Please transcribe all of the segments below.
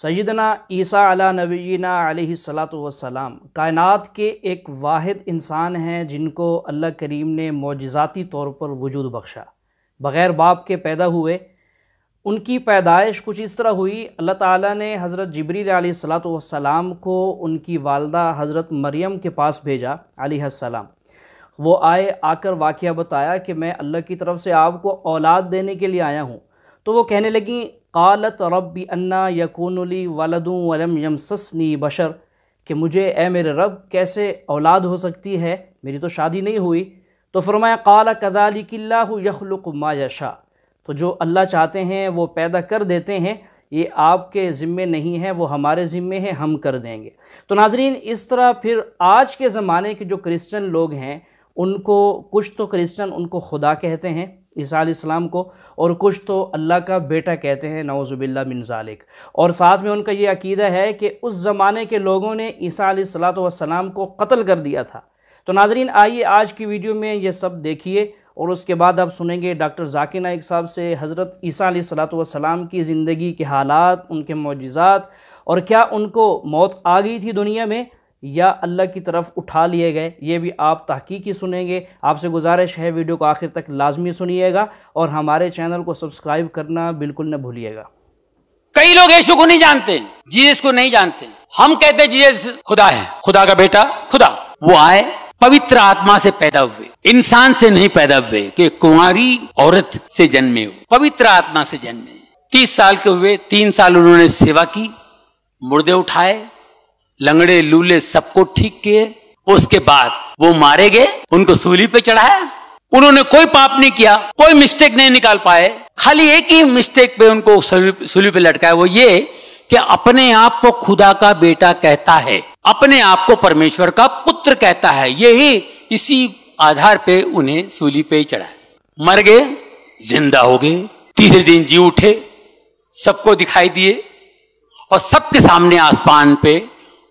सैदना ईसा अला नबीना वसलाम कायनत के एक वाद इंसान हैं जिनको अल्लाह करीम ने मोजाती तौर पर वजूद बख्शा बग़ैर बाप के पैदा हुए उनकी पैदाइश कुछ इस तरह हुई अल्लाह ताली ने हज़रत जबरील वसलाम को उनकी वालदा हज़रत मरियम के पास भेजा सलाम वो आए आकर वाक़ बताया कि मैं अल्लाह की तरफ़ से आपको औलाद देने के लिए आया हूँ तो वो कहने लगी कालत रब्बी अन्ना यकूनली वलदू वलम यमससनी बशर कि मुझे ए मेरे रब कैसे औलाद हो सकती है मेरी तो शादी नहीं हुई तो फरमाया काला कदाली किल्ला यखलुक मायशा तो जो अल्लाह चाहते हैं वो पैदा कर देते हैं ये आपके ज़िम्मे नहीं है वो हमारे ज़िम्मे हैं हम कर देंगे तो नाजरीन इस तरह फिर आज के ज़माने के जो क्रिश्चियन लोग हैं उनको कुछ तो क्रिश्चन उनको खुदा कहते हैं ईसा इस्लाम को और कुछ तो अल्लाह का बेटा कहते हैं नवज़ुबिल्ला मिनजालिक और साथ में उनका ये अकीदा है कि उस ज़माने के लोगों ने ईसा सलाम को कत्ल कर दिया था तो नाजरीन आइए आज की वीडियो में ये सब देखिए और उसके बाद आप सुनेंगे डॉक्टर जाकिर नाइक साहब से हज़रत ईसा सलाम की ज़िंदगी के हालात उनके मुआजात और क्या उनको मौत आ गई थी दुनिया में या अल्लाह की तरफ उठा लिए गए ये भी आप ही सुनेंगे आपसे गुजारिश है वीडियो को आखिर तक लाजमी सुनिएगा और हमारे चैनल को सब्सक्राइब करना बिल्कुल न भूलिएगा कई लोग यीशु को नहीं जानते जीजस को नहीं जानते हम कहते जीजस खुदा है खुदा का बेटा खुदा वो आए पवित्र आत्मा से पैदा हुए इंसान से नहीं पैदा हुए कि कुंवारी औरत से जन्मे हुए पवित्र आत्मा से जन्मे तीस साल के हुए तीन साल उन्होंने सेवा की मुर्दे उठाए लंगड़े लूले सबको ठीक किए उसके बाद वो मारे गए उनको सूली पे चढ़ाया उन्होंने कोई पाप नहीं किया कोई मिस्टेक नहीं निकाल पाए खाली एक ही मिस्टेक पे उनको सूली पे लटकाया वो ये कि अपने आप को खुदा का बेटा कहता है अपने आप को परमेश्वर का पुत्र कहता है यही इसी आधार पे उन्हें सूली पे चढ़ाया मर गए जिंदा हो गए तीसरे दिन जी उठे सबको दिखाई दिए और सबके सामने आसमान पे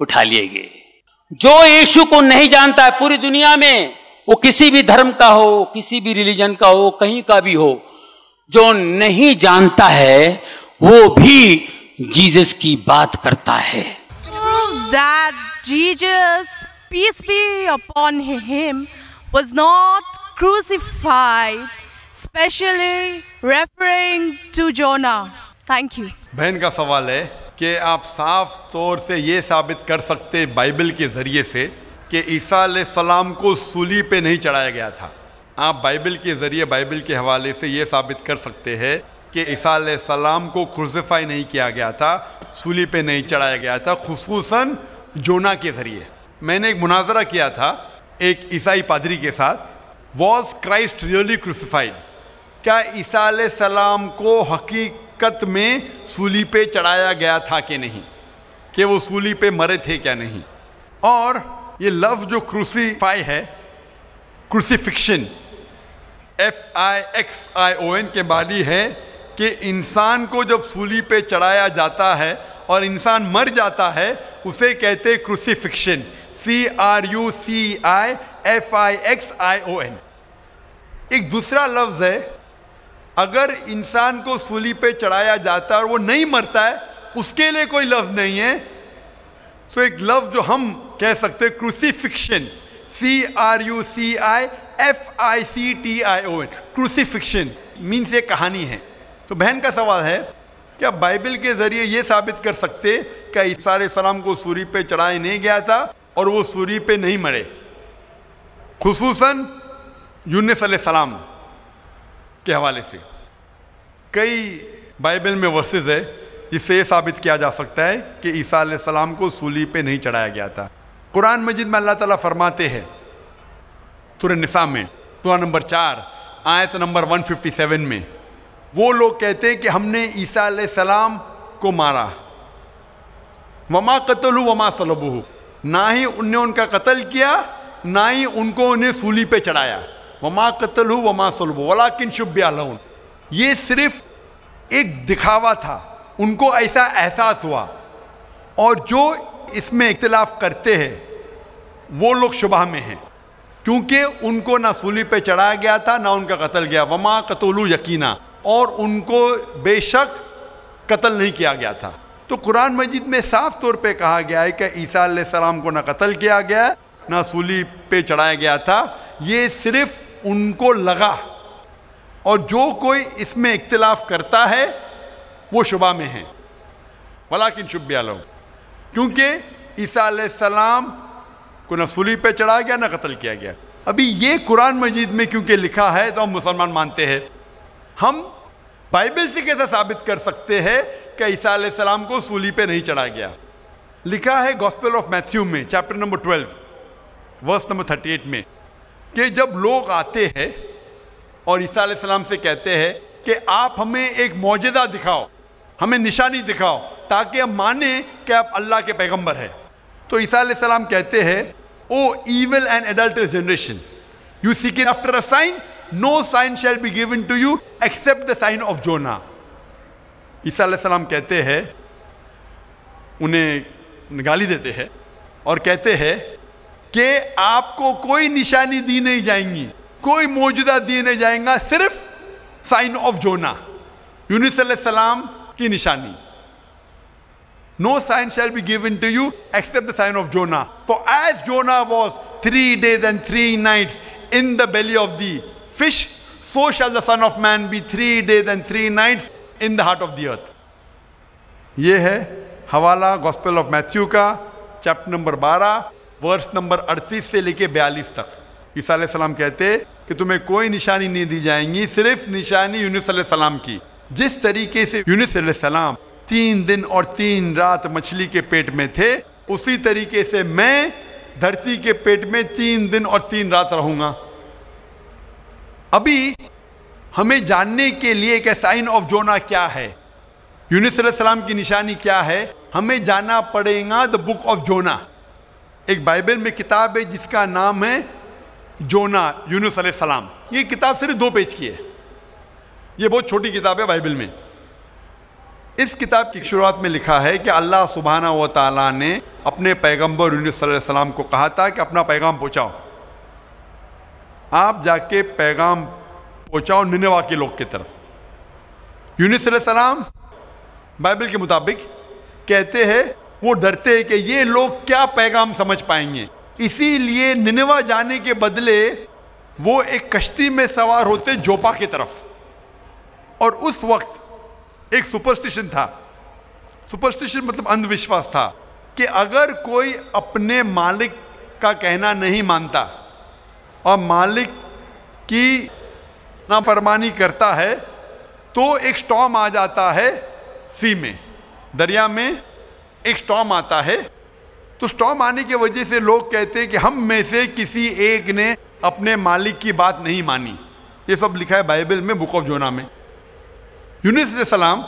उठा लिए गए जो यीशु को नहीं जानता है पूरी दुनिया में वो किसी भी धर्म का हो किसी भी रिलीजन का हो कहीं का भी हो जो नहीं जानता है वो भी जीसस की बात करता है that Jesus, peace be upon him, was not crucified, specially referring to Jonah. Thank you. बहन का सवाल है कि आप साफ तौर से ये साबित कर सकते बाइबल के ज़रिए से कि ईसा सलाम को सूली पे नहीं चढ़ाया गया था आप बाइबल के ज़रिए बाइबल के हवाले से ये साबित कर सकते हैं कि ईसा सलाम को क्रूसीफाई नहीं किया गया था सूली पे नहीं चढ़ाया गया था खसूस जोना के ज़रिए मैंने एक मुनाजरा किया था एक ईसाई पादरी के साथ वॉज क्राइस्ट रियली क्रूसीफाइड क्या ईसा सलाम को हकीक हकीकत में सूली पे चढ़ाया गया था कि नहीं कि वो सूली पे मरे थे क्या नहीं और ये लफ्ज़ जो क्रूसीफाई है crucifixion F I X I O N के बाडी है कि इंसान को जब सूली पे चढ़ाया जाता है और इंसान मर जाता है उसे कहते crucifixion C R U C I F I X I O N एक दूसरा लफ्ज़ है अगर इंसान को सूली पे चढ़ाया जाता है और वो नहीं मरता है उसके लिए कोई लफ्ज़ नहीं है सो एक लफ्ज़ जो हम कह सकते हैं crucifixion C R U C I F I C T I O N crucifixion means ये कहानी है तो बहन का सवाल है क्या बाइबल के ज़रिए ये साबित कर सकते क्या ईसा सलाम को सूरी पे चढ़ाया नहीं गया था और वो सूरी पे नहीं मरे खसूस यूनस सलाम के हवाले से कई बाइबल में वर्सेज है जिससे ये साबित किया जा सकता है कि ईसा सलाम को सूली पे नहीं चढ़ाया गया था कुरान मजिद में अल्लाह ताला फरमाते हैं सुर निसा में सुरा नंबर चार आयत नंबर 157 में वो लोग कहते हैं कि हमने ईसा सलाम को मारा वमा कतलु वमा सलबू ना ही उनने उनका कत्ल किया ना ही उनको उन्हें सूली पे चढ़ाया वमा कतल हूँ वमा सुलभ वला किन शुभ ये सिर्फ एक दिखावा था उनको ऐसा एहसास हुआ और जो इसमें इख्तलाफ करते हैं वो लोग शुबह में हैं क्योंकि उनको ना सूली पे चढ़ाया गया था ना उनका कत्ल गया वमा कतलू यकीना और उनको बेशक कत्ल नहीं किया गया था तो कुरान मजिद में साफ तौर पे कहा गया है कि ईसा सलाम को ना कत्ल किया गया ना सूली पे चढ़ाया गया था ये सिर्फ़ उनको लगा और जो कोई इसमें इख्तलाफ करता है वो शुबा में है वलाकिन शुभ आलम क्योंकि ईसा सलाम को न सूली पे चढ़ाया गया न कत्ल किया गया अभी ये कुरान मजीद में क्योंकि लिखा है तो हम मुसलमान मानते हैं हम बाइबल से कैसे साबित कर सकते हैं कि ईसा सलाम को सूली पे नहीं चढ़ाया गया लिखा है गॉस्पेल ऑफ मैथ्यू में chapter number twelve verse number eight में कि जब लोग आते हैं और ईसा सलाम से कहते हैं कि आप हमें एक मौजदा दिखाओ हमें निशानी दिखाओ ताकि हम माने कि आप अल्लाह के पैगंबर हैं तो ईसा सलाम कहते हैं O evil and adult generation you seek after a sign no sign shall be given to you except the sign of Jonah ईसा सलाम कहते हैं उन्हें गाली देते हैं और कहते हैं कि आपको कोई निशानी दी नहीं जाएंगी कोई मौजूदा दी नहीं जाएगा सिर्फ साइन ऑफ जोना यूनिसम की निशानी no sign shall be give to you except sign of Jonah so as Jonah was three days and three night in the belly of the fish so shall the son of man be three days and three night in the heart of the earth यह है हवाला gospel of Matthew का chapter number बारह verse number 38 से लेके 42 तक ईसा सलाम कहते कि तुम्हें कोई निशानी नहीं दी जाएंगी सिर्फ निशानी यूनिस सलाम की जिस तरीके से यूनिस सलाम तीन दिन और तीन रात मछली के पेट में थे उसी तरीके से मैं धरती के पेट में तीन दिन और तीन रात रहूंगा अभी हमें जानने के लिए कि साइन ऑफ जोना क्या है यूनिस सलाम की निशानी क्या है हमें जाना पड़ेगा द बुक ऑफ जोना एक बाइबल में किताब है जिसका नाम है जोना यूनुस सलाम ये किताब सिर्फ दो पेज की है ये बहुत छोटी किताब है बाइबल में इस किताब की शुरुआत में लिखा है कि अल्लाह सुबहाना व ताला ने अपने पैगंबर यूनुस सलाम को कहा था कि अपना पैगाम पहुँचाओ आप जाके पैगाम पहुँचाओ निनवा के लोग की तरफ यूनुस सलाम बाइबल के मुताबिक कहते हैं वो डरते हैं कि ये लोग क्या पैगाम समझ पाएंगे इसीलिए निनवा जाने के बदले वो एक कश्ती में सवार होते जोपा की तरफ और उस वक्त एक सुपरस्टिशन था सुपरस्टिशन मतलब अंधविश्वास था कि अगर कोई अपने मालिक का कहना नहीं मानता और मालिक की नाफरमानी करता है तो एक स्टॉम आ जाता है सी में दरिया में एक स्टॉम आता है तो स्टॉम आने की वजह से लोग कहते हैं कि हम में से किसी एक ने अपने मालिक की बात नहीं मानी ये सब लिखा है बाइबल में बुक ऑफ जोना में यूनिस सलाम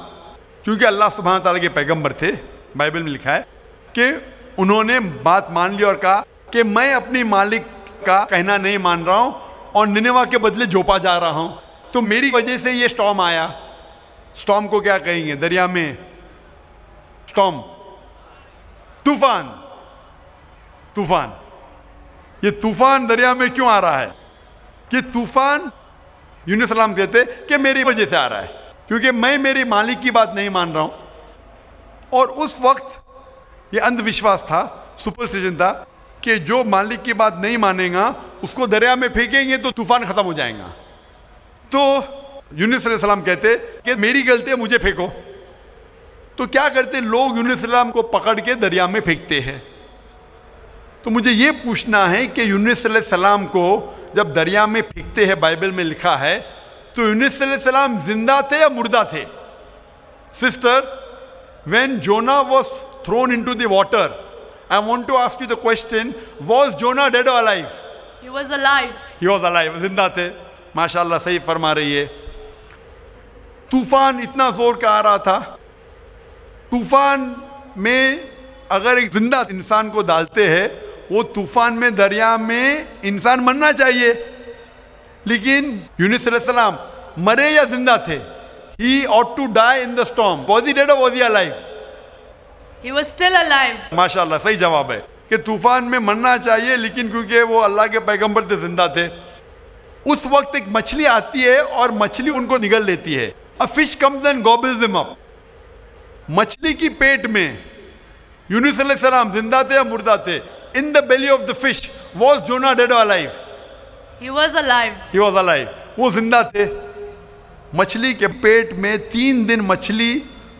क्योंकि अल्लाह सुबह तला के पैगम्बर थे बाइबल में लिखा है कि उन्होंने बात मान ली और कहा कि मैं अपनी मालिक का कहना नहीं मान रहा हूं और निनेवा के बदले झोपा जा रहा हूं तो मेरी वजह से ये स्टॉम आया स्टॉम को क्या कहेंगे दरिया में स्टॉम तूफान तूफान ये तूफान दरिया में क्यों आ रहा है कि तूफान यूनिसलाम कहते कि मेरी वजह से आ रहा है क्योंकि मैं मेरी मालिक की बात नहीं मान रहा हूं और उस वक्त ये अंधविश्वास था सुपरस्टिशन था कि जो मालिक की बात नहीं मानेगा उसको दरिया में फेंकेंगे तो तूफान खत्म हो जाएगा तो यूनिसम कहते कि मेरी गलती है मुझे फेंको तो क्या करते लोग यूनिसम को पकड़ के दरिया में फेंकते हैं तो मुझे ये पूछना है कि यूनिसम को जब दरिया में फेंकते हैं बाइबल में लिखा है तो यूनिसम जिंदा थे या मुर्दा थे sister when Jonah was thrown into daughter I want to ask you the question was Jonah dead alive He was alive. He was alive. जिंदा थे माशाल्लाह सही फरमा रही है तूफान इतना जोर का आ रहा था तूफान में अगर एक जिंदा इंसान को डालते हैं वो तूफान में दरिया में इंसान मरना चाहिए लेकिन यूनिस सलाम मरे या जिंदा थे he ought to die in the storm was he dead was he alive he was still alive माशाल्लाह सही जवाब है कि तूफान में मरना चाहिए लेकिन क्योंकि वो अल्लाह के पैगंबर थे जिंदा थे उस वक्त एक मछली आती है और मछली उनको निगल लेती है a fish comes and gobbles up मछली की पेट में यूनिस जिंदा थे या मुर्दा थे in the belly of the fish was Jonah dead alive he was alive he was alive वो जिंदा थे मछली के पेट में तीन दिन मछली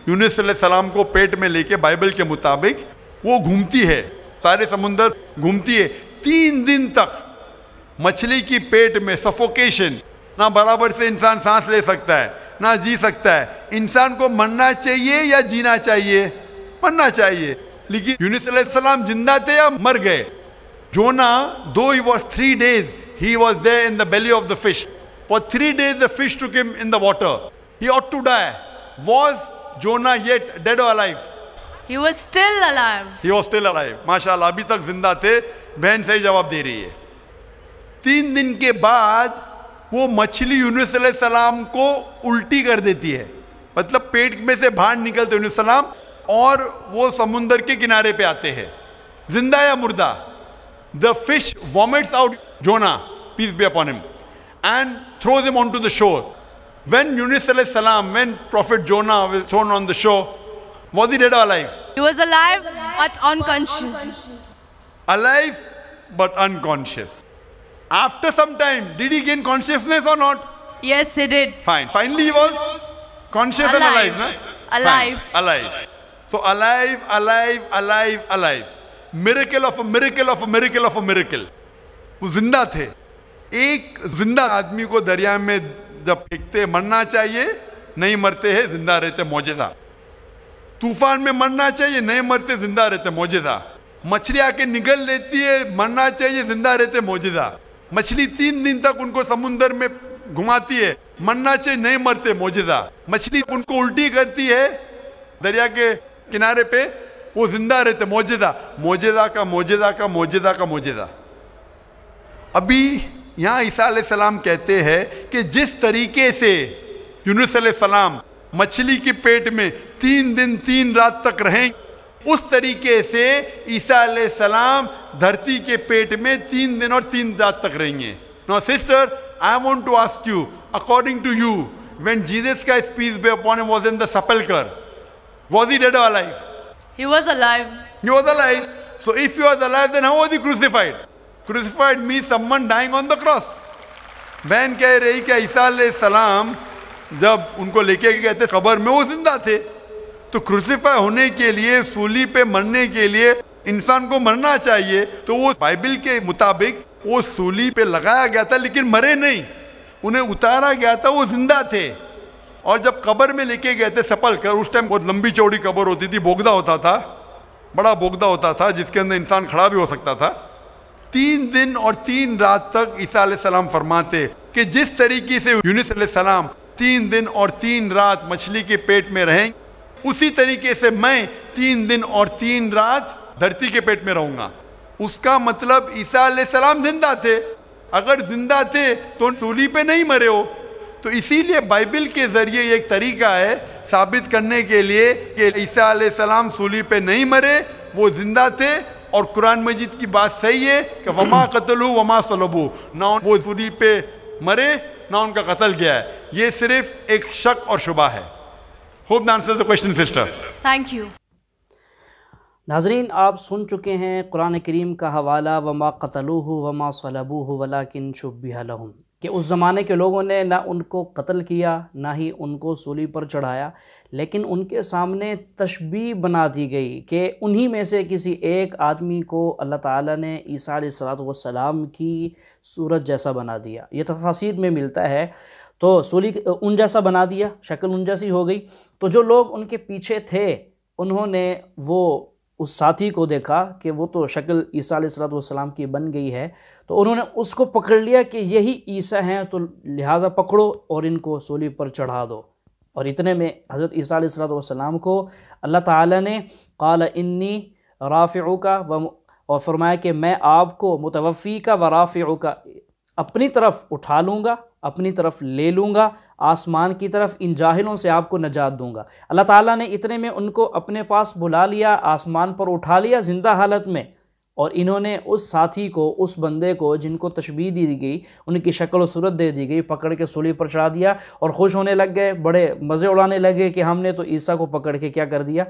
यूनिस सलाम को पेट में लेके बाइबल के मुताबिक वो घूमती है सारे समुंदर घूमती है तीन दिन तक मछली की पेट में सफोकेशन ना बराबर से इंसान सांस ले सकता है ना जी सकता है इंसान को मरना चाहिए या जीना चाहिए मरना चाहिए लेकिन यूनिस जिंदा थे या मर गए जो ना दो he was three days he was there in the belly of the fish for three days the fish took him in the water he ought to die was Jonah yet dead alive He was still alive. He was still alive. माशाल्लाह अभी तक जिंदा थे बहन सही जवाब दे रही है तीन दिन के बाद वो मछली यूनुस को उल्टी कर देती है मतलब पेट में से बाहर निकलते यूनुस सलाम और वो समुंदर के किनारे पे आते हैं जिंदा या मुर्दा the fish vomits out Jonah peace be upon him and throws him on to the shore when Yunus when prophet Jonah was on the shore was he dead alive He was alive but unconscious. Alive but unconscious. After some time, did he gain consciousness or not? Yes, he did. Fine. Finally, he was conscious alive. and alive. Na? Alive. Fine. Alive. So alive, alive, alive, alive. Miracle of a miracle of a miracle of a miracle. वो जिंदा थे एक जिंदा आदमी को दरिया में जब फेंकते मरना चाहिए नहीं मरते हैं जिंदा रहते मोजेदा तूफान में मरना चाहिए नहीं मरते जिंदा रहते मोजेदा मछली आके निगल लेती है मरना चाहिए जिंदा रहते मोजेदा मछली तीन दिन तक उनको समुन्द्र में घुमाती है मरना चाहिए नहीं मरते मोजिदा मछली उनको उल्टी करती है दरिया के किनारे पे वो जिंदा रहते मोजिदा मोजिदा का मोजिदा का मोजिदा का मोजिदा अभी यहाँ ईसा सलाम कहते हैं कि जिस तरीके से यूनुस सलाम मछली के पेट में तीन दिन तीन रात तक रहें उस तरीके से ईसा सलाम धरती के पेट में तीन दिन और तीन रात तक रहेंगे no sister I want to ask you according to you when Jesus का speech be upon was in दपल कर was he dead alive He was alive. He was alive. So if he was alive, then how was he crucified? Crucified means someone dying on the cross. बहन कह रही कि ईसा सलाम जब उनको लेके गए थे खबर में वो जिंदा थे तो क्रूसीफाई होने के लिए सूली पे मरने के लिए इंसान को मरना चाहिए तो वो बाइबल के मुताबिक वो सूली पे लगाया गया था लेकिन मरे नहीं उन्हें उतारा गया था वो जिंदा थे और जब कब्र में लेके गए थे सपल कर उस टाइम बहुत लंबी चौड़ी कब्र होती थी बोगदा होता था बड़ा बोगदा होता था जिसके अंदर इंसान खड़ा भी हो सकता था तीन दिन और तीन रात तक ईसा सलाम फरमाते कि जिस तरीके से यूनिस सलाम तीन दिन और तीन रात मछली के पेट में रहें उसी तरीके से मैं तीन दिन और तीन रात धरती के पेट में रहूंगा उसका मतलब ईसा सलाम जिंदा थे अगर जिंदा थे तो सूली पे नहीं मरे हो तो इसीलिए बाइबल के जरिए एक तरीका है साबित करने के लिए कि ईसा सलाम सूली पे नहीं मरे वो जिंदा थे और कुरान मजीद की बात सही है कि वमा कतलू वमा सलबू ना वो सूली पे मरे ना उनका कत्ल गया है ये सिर्फ एक शक और शुबा है hope the answer the question sister thank you नाजरीन आप सुन चुके हैं कुरान करीम का हवाला वमा कतलू वमा सलबू वला किन शुबिहलहम कि उस ज़माने के लोगों ने ना उनको कत्ल किया ना ही उनको सूली पर चढ़ाया लेकिन उनके सामने तशबी बना दी गई कि उन्हीं में से किसी एक आदमी को अल्लाह ताला ने ईसा सलाम की सूरत जैसा बना दिया ये तफासिर में मिलता है तो सूली उन जैसा बना दिया शक्ल उन जैसी हो गई तो जो लोग उनके पीछे थे उन्होंने वो उस साथी को देखा कि वो तो शक्ल ईसा सलाम की बन गई है तो उन्होंने उसको पकड़ लिया कि यही ईसा हैं तो लिहाजा पकड़ो और इनको सोली पर चढ़ा दो और इतने में हज़रत ईसा सलाम को अल्लाह ताला ने काला इन्नी राफ़ का व और फरमाया कि मैं आपको मुतवफ़ी का व राफ़ का अपनी तरफ उठा लूँगा अपनी तरफ ले लूँगा आसमान की तरफ इन जाहिलों से आपको नजात दूंगा अल्लाह ताला ने इतने में उनको अपने पास बुला लिया आसमान पर उठा लिया ज़िंदा हालत में और इन्होंने उस साथी को उस बंदे को जिनको तशबी दी गई उनकी शक्ल सूरत दे दी गई पकड़ के सूली पर चढ़ा दिया और खुश होने लग गए बड़े मज़े उड़ाने लगे कि हमने तो ईसा को पकड़ के क्या कर दिया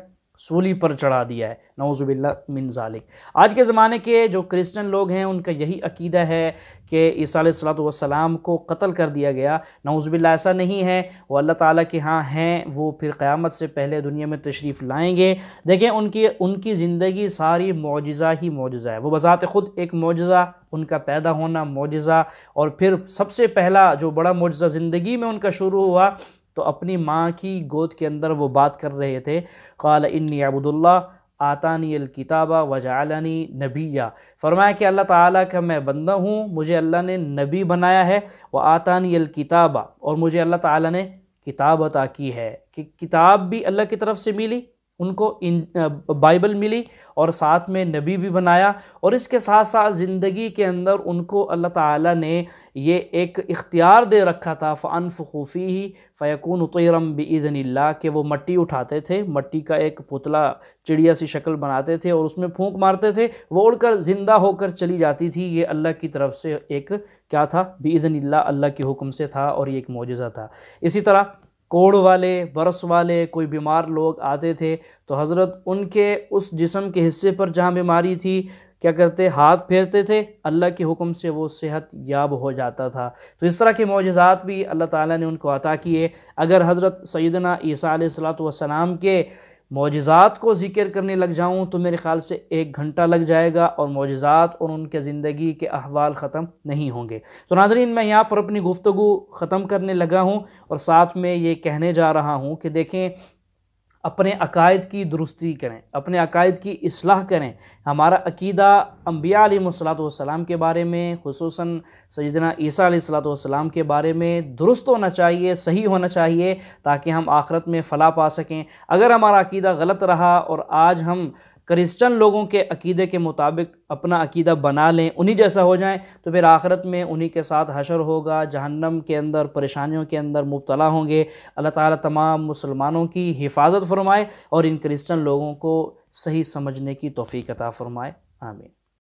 सूली पर चढ़ा दिया है नौजुबिल्ला मिन जालिक आज के ज़माने के जो क्रिश्चियन लोग हैं उनका यही अकीदा है कि ईसा सलाम को कत्ल कर दिया गया नौज़ुबिल्ला ऐसा नहीं है वो अल्लाह ताला के हाँ हैं वो फिर क़यामत से पहले दुनिया में तशरीफ़ लाएंगे देखें उनकी उनकी ज़िंदगी सारी मुजज़ा ही मुजज़ा है वो बज़ात ख़ुद एक मुजज़ा उनका पैदा होना मुजज़ा और फिर सबसे पहला जो बड़ा मुजज़ा ज़िंदगी में उनका शुरू हुआ तो अपनी माँ की गोद के अंदर वो बात कर रहे थे क़ाल इन्नी अबुदुल्ला आतानी अलकिताबा वजालानी नबीया फरमाया कि अल्लाह ताला का मैं बंदा हूँ मुझे अल्लाह ने नबी बनाया है व आतानी अलकिताबा और मुझे अल्लाह ताला ने किताब अता की है कि किताब भी अल्लाह की तरफ से मिली उनको इन बाइबल मिली और साथ में नबी भी बनाया और इसके साथ साथ ज़िंदगी के अंदर उनको अल्लाह ताला ने ये एक इख्तियार दे रखा था फ़ान फ़ूफ़ी ही फ़ैकून तयरम बदनल्ला के वो मट्टी उठाते थे मट्टी का एक पुतला चिड़िया सी शक्ल बनाते थे और उसमें फूंक मारते थे वो उड़कर ज़िंदा होकर चली जाती थी ये अल्लाह की तरफ से एक क्या था बदनल्ला अल्लाह के हुक्म से था और ये एक मुजज़ा था इसी तरह कोड़ वाले बरस वाले कोई बीमार लोग आते थे तो हज़रत उनके उस जिसम के हिस्से पर जहाँ बीमारी थी क्या करते हाथ फेरते थे अल्लाह के हुक्म से वो सेहत याब हो जाता था तो इस तरह के मोजात भी अल्लाह ताला ने उनको अता किए अगर हज़रत सैदना ईसा सलात वसलाम के मोजात को ज़िक्र करने लग जाऊँ तो मेरे ख़्याल से एक घंटा लग जाएगा और मोजात और उनके ज़िंदगी के अहवाल ख़त्म नहीं होंगे तो नाजरीन मैं यहाँ पर अपनी गुफ्तु ख़त्म करने लगा हूँ और साथ में ये कहने जा रहा हूँ कि देखें अपने अकायद की दुरुस्ती करें अपने अकायद की असलाह करें हमारा अकीदा अम्बिया सलाम के बारे में खसूस सजदना ईसा के बारे में दुरुस्त होना चाहिए सही होना चाहिए ताकि हम आखरत में फ़ला पा सकें अगर हमारा अकीदा गलत रहा और आज हम क्रिश्चन लोगों के अकीदे के मुताबिक अपना अकीदा बना लें उन्हीं जैसा हो जाएं तो फिर आखरत में उन्हीं के साथ हशर होगा जहन्नम के अंदर परेशानियों के अंदर मुबतला होंगे अल्लाह ताला तमाम मुसलमानों की हिफाजत फरमाए और इन क्रिश्चन लोगों को सही समझने की तोफ़ी अता फ़रमाए आमीन